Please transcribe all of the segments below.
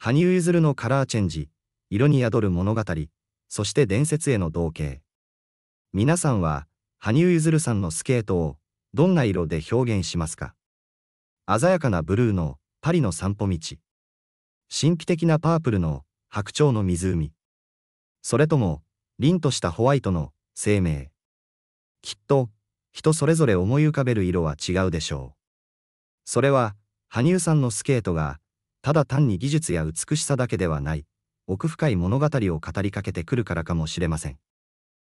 羽生結弦のカラーチェンジ、色に宿る物語、そして伝説への同型。皆さんは、羽生結弦さんのスケートを、どんな色で表現しますか鮮やかなブルーの、パリの散歩道。神秘的なパープルの、白鳥の湖。それとも、凛としたホワイトの、生命。きっと、人それぞれ思い浮かべる色は違うでしょう。それは、羽生さんのスケートが、ただ単に技術や美しさだけではない、奥深い物語を語りかけてくるからかもしれません。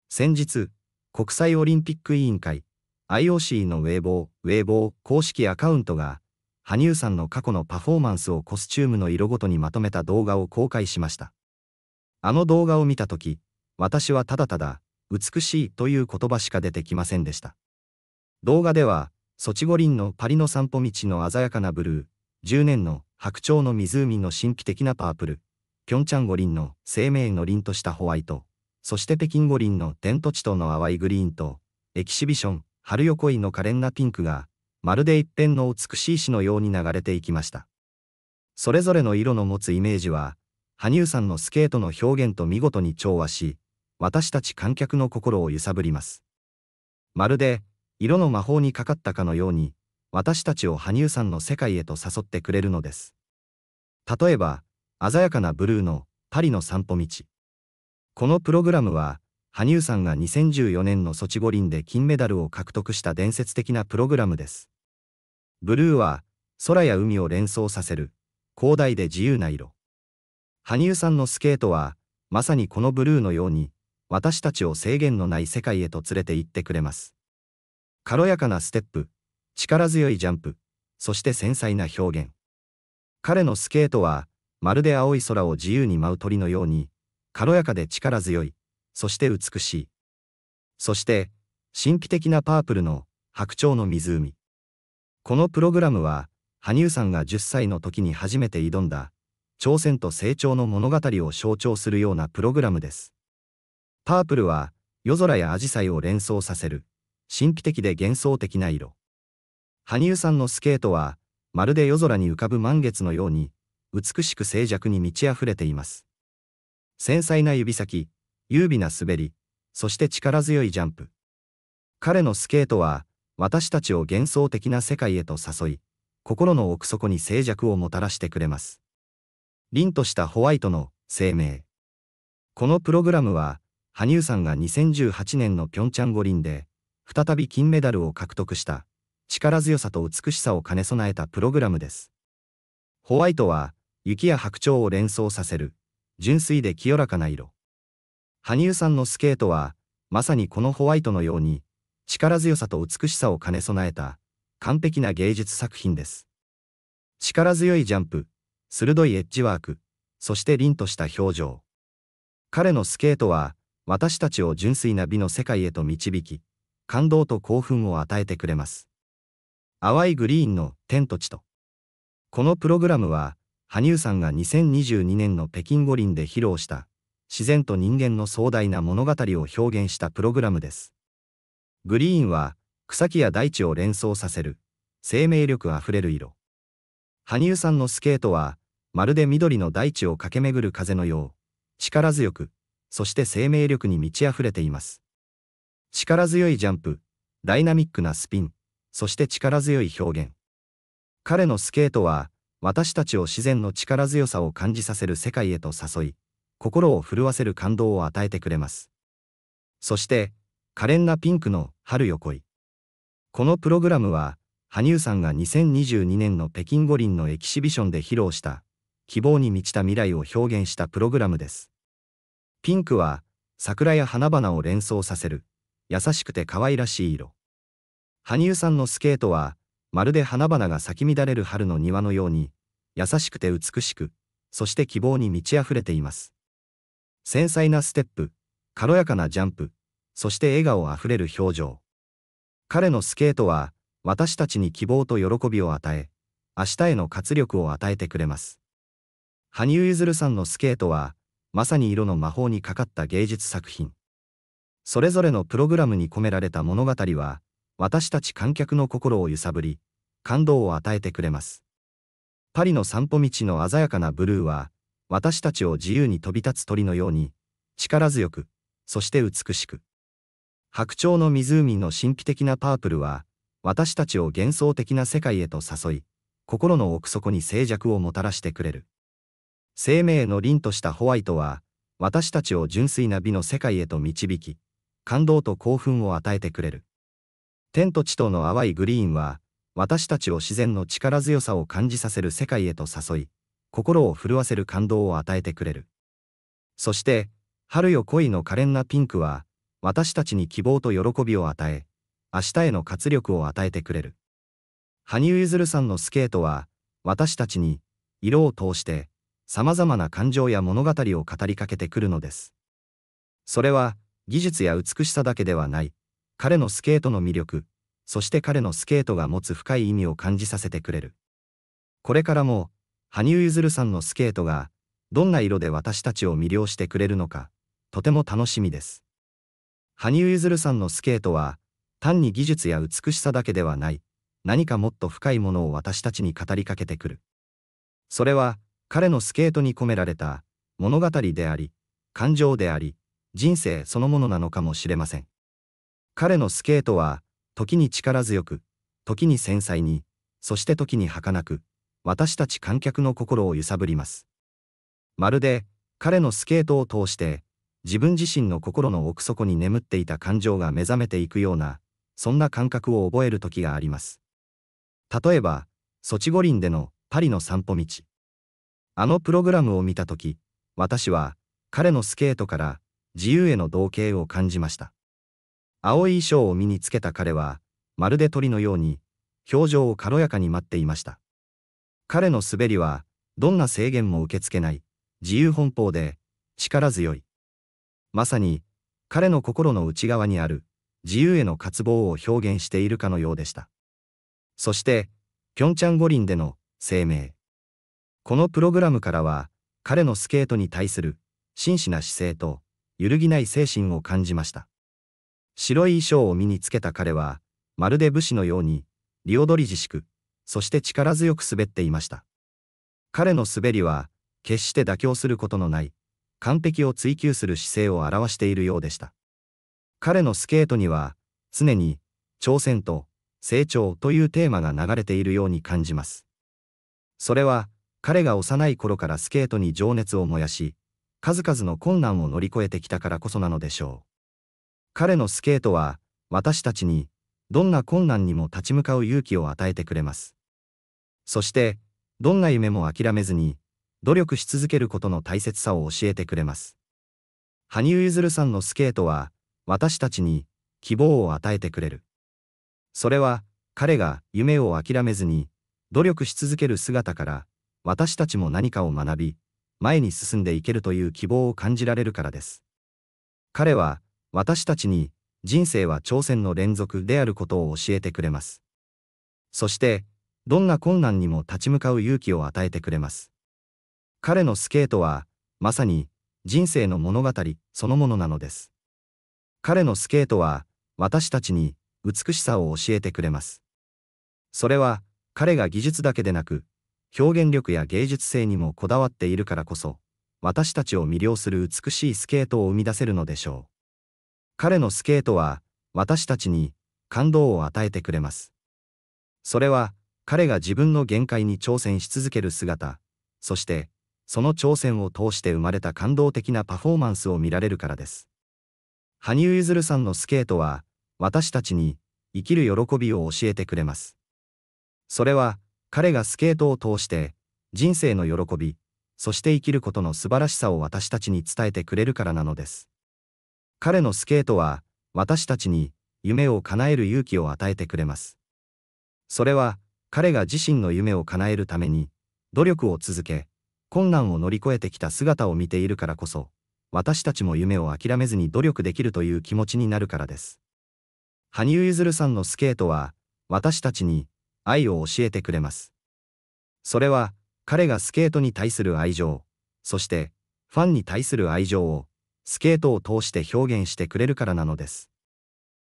先日、国際オリンピック委員会 IOC のウェイボー、ウェイボー公式アカウントが、羽生さんの過去のパフォーマンスをコスチュームの色ごとにまとめた動画を公開しました。あの動画を見たとき、私はただただ、美しいという言葉しか出てきませんでした。動画では、ソチ五輪のパリの散歩道の鮮やかなブルー、10年の白鳥の湖の神秘的なパープル、ピョンチャン五輪の生命の凛としたホワイト、そして北京五輪の天と地との淡いグリーンと、エキシビション、春横井の可憐なピンクが、まるで一片の美しい詩のように流れていきました。それぞれの色の持つイメージは、羽生さんのスケートの表現と見事に調和し、私たち観客の心を揺さぶります。まるで、色の魔法にかかったかのように、私たちを羽生さんの世界へと誘ってくれるのです。例えば、鮮やかなブルーのパリの散歩道。このプログラムは、羽生さんが2014年のソチ五輪で金メダルを獲得した伝説的なプログラムです。ブルーは、空や海を連想させる、広大で自由な色。羽生さんのスケートは、まさにこのブルーのように、私たちを制限のない世界へと連れて行ってくれます。軽やかなステップ、力強いジャンプ、そして繊細な表現。彼のスケートは、まるで青い空を自由に舞う鳥のように、軽やかで力強い、そして美しい。そして、神秘的なパープルの白鳥の湖。このプログラムは、羽生さんが10歳の時に初めて挑んだ、挑戦と成長の物語を象徴するようなプログラムです。パープルは、夜空やアジサイを連想させる、神秘的で幻想的な色。羽生さんのスケートは、まるで夜空に浮かぶ満月のように、美しく静寂に満ち溢れています。繊細な指先、優美な滑り、そして力強いジャンプ。彼のスケートは、私たちを幻想的な世界へと誘い、心の奥底に静寂をもたらしてくれます。凛としたホワイトの生命。このプログラムは、羽生さんが2018年の平昌五輪で、再び金メダルを獲得した力強さと美しさを兼ね備えたプログラムです。ホワイトは、雪や白鳥を連想させる、純粋で清らかな色。羽生さんのスケートは、まさにこのホワイトのように、力強さと美しさを兼ね備えた、完璧な芸術作品です。力強いジャンプ、鋭いエッジワーク、そして凛とした表情。彼のスケートは、私たちを純粋な美の世界へと導き、感動と興奮を与えてくれます。淡いグリーンの天と地と。このプログラムは、羽生さんが2022年の北京五輪で披露した自然と人間の壮大な物語を表現したプログラムです。グリーンは草木や大地を連想させる生命力あふれる色。羽生さんのスケートはまるで緑の大地を駆け巡る風のよう力強くそして生命力に満ち溢れています。力強いジャンプ、ダイナミックなスピン、そして力強い表現。彼のスケートは、私たちを自然の力強さを感じさせる世界へと誘い、心を震わせる感動を与えてくれます。そして、可憐なピンクの春よ来い。このプログラムは、羽生さんが2022年の北京五輪のエキシビションで披露した、希望に満ちた未来を表現したプログラムです。ピンクは、桜や花々を連想させる、優しくて可愛らしい色。羽生さんのスケートは、まるで花々が咲き乱れる春の庭のように、優しくて美しく、そして希望に満ち溢れています。繊細なステップ、軽やかなジャンプ、そして笑顔あふれる表情。彼のスケートは、私たちに希望と喜びを与え、明日への活力を与えてくれます。羽生結弦さんのスケートは、まさに色の魔法にかかった芸術作品。それぞれのプログラムに込められた物語は、私たち観客の心を揺さぶり、感動を与えてくれます。パリの散歩道の鮮やかなブルーは、私たちを自由に飛び立つ鳥のように、力強く、そして美しく。白鳥の湖の神秘的なパープルは、私たちを幻想的な世界へと誘い、心の奥底に静寂をもたらしてくれる。生命の凛としたホワイトは、私たちを純粋な美の世界へと導き、感動と興奮を与えてくれる。天と地との淡いグリーンは、私たちを自然の力強さを感じさせる世界へと誘い、心を震わせる感動を与えてくれる。そして、春よ恋の可憐なピンクは、私たちに希望と喜びを与え、明日への活力を与えてくれる。羽生結弦さんのスケートは、私たちに、色を通して、様々な感情や物語を語りかけてくるのです。それは、技術や美しさだけではない、彼のスケートの魅力、そして彼のスケートが持つ深い意味を感じさせてくれる。これからも、羽生結弦さんのスケートが、どんな色で私たちを魅了してくれるのか、とても楽しみです。羽生結弦さんのスケートは、単に技術や美しさだけではない、何かもっと深いものを私たちに語りかけてくる。それは、彼のスケートに込められた、物語であり、感情であり、人生そのものなのかもしれません。彼のスケートは、時に力強く、時に繊細に、そして時に儚く、私たち観客の心を揺さぶります。まるで、彼のスケートを通して、自分自身の心の奥底に眠っていた感情が目覚めていくような、そんな感覚を覚える時があります。例えば、ソチ五輪でのパリの散歩道。あのプログラムを見た時、私は、彼のスケートから自由への同型を感じました。青い衣装を身につけた彼は、まるで鳥のように、表情を軽やかに待っていました。彼の滑りは、どんな制限も受け付けない、自由奔放で、力強い。まさに、彼の心の内側にある、自由への渇望を表現しているかのようでした。そして、ピョンチャン五輪での声明。このプログラムからは、彼のスケートに対する真摯な姿勢と、揺るぎない精神を感じました。白い衣装を身につけた彼は、まるで武士のように、リオドリしく、そして力強く滑っていました。彼の滑りは、決して妥協することのない、完璧を追求する姿勢を表しているようでした。彼のスケートには、常に、挑戦と成長というテーマが流れているように感じます。それは、彼が幼い頃からスケートに情熱を燃やし、数々の困難を乗り越えてきたからこそなのでしょう。彼のスケートは、私たちに、どんな困難にも立ち向かう勇気を与えてくれます。そして、どんな夢も諦めずに、努力し続けることの大切さを教えてくれます。羽生結弦さんのスケートは、私たちに、希望を与えてくれる。それは、彼が夢を諦めずに、努力し続ける姿から、私たちも何かを学び、前に進んでいけるという希望を感じられるからです。彼は、私たちに人生は挑戦の連続であることを教えてくれます。そして、どんな困難にも立ち向かう勇気を与えてくれます。彼のスケートは、まさに人生の物語そのものなのです。彼のスケートは、私たちに美しさを教えてくれます。それは、彼が技術だけでなく、表現力や芸術性にもこだわっているからこそ、私たちを魅了する美しいスケートを生み出せるのでしょう。彼のスケートは私たちに感動を与えてくれます。それは彼が自分の限界に挑戦し続ける姿、そしてその挑戦を通して生まれた感動的なパフォーマンスを見られるからです。羽生結弦さんのスケートは私たちに生きる喜びを教えてくれます。それは彼がスケートを通して人生の喜び、そして生きることの素晴らしさを私たちに伝えてくれるからなのです。彼のスケートは私たちに夢を叶える勇気を与えてくれます。それは彼が自身の夢を叶えるために努力を続け困難を乗り越えてきた姿を見ているからこそ私たちも夢を諦めずに努力できるという気持ちになるからです。羽生結弦さんのスケートは私たちに愛を教えてくれます。それは彼がスケートに対する愛情、そしてファンに対する愛情をスケートを通して表現してくれるからなのです。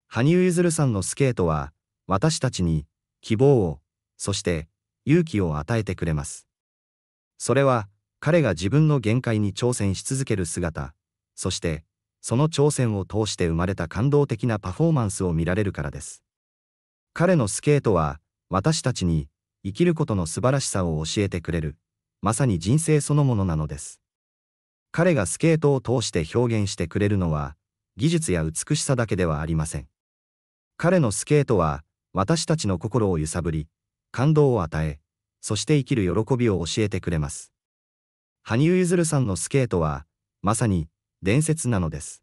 羽生結弦さんのスケートは、私たちに希望を、そして勇気を与えてくれます。それは、彼が自分の限界に挑戦し続ける姿、そして、その挑戦を通して生まれた感動的なパフォーマンスを見られるからです。彼のスケートは、私たちに生きることの素晴らしさを教えてくれる、まさに人生そのものなのです。彼がスケートを通して表現してくれるのは、技術や美しさだけではありません。彼のスケートは、私たちの心を揺さぶり、感動を与え、そして生きる喜びを教えてくれます。羽生結弦さんのスケートは、まさに、伝説なのです。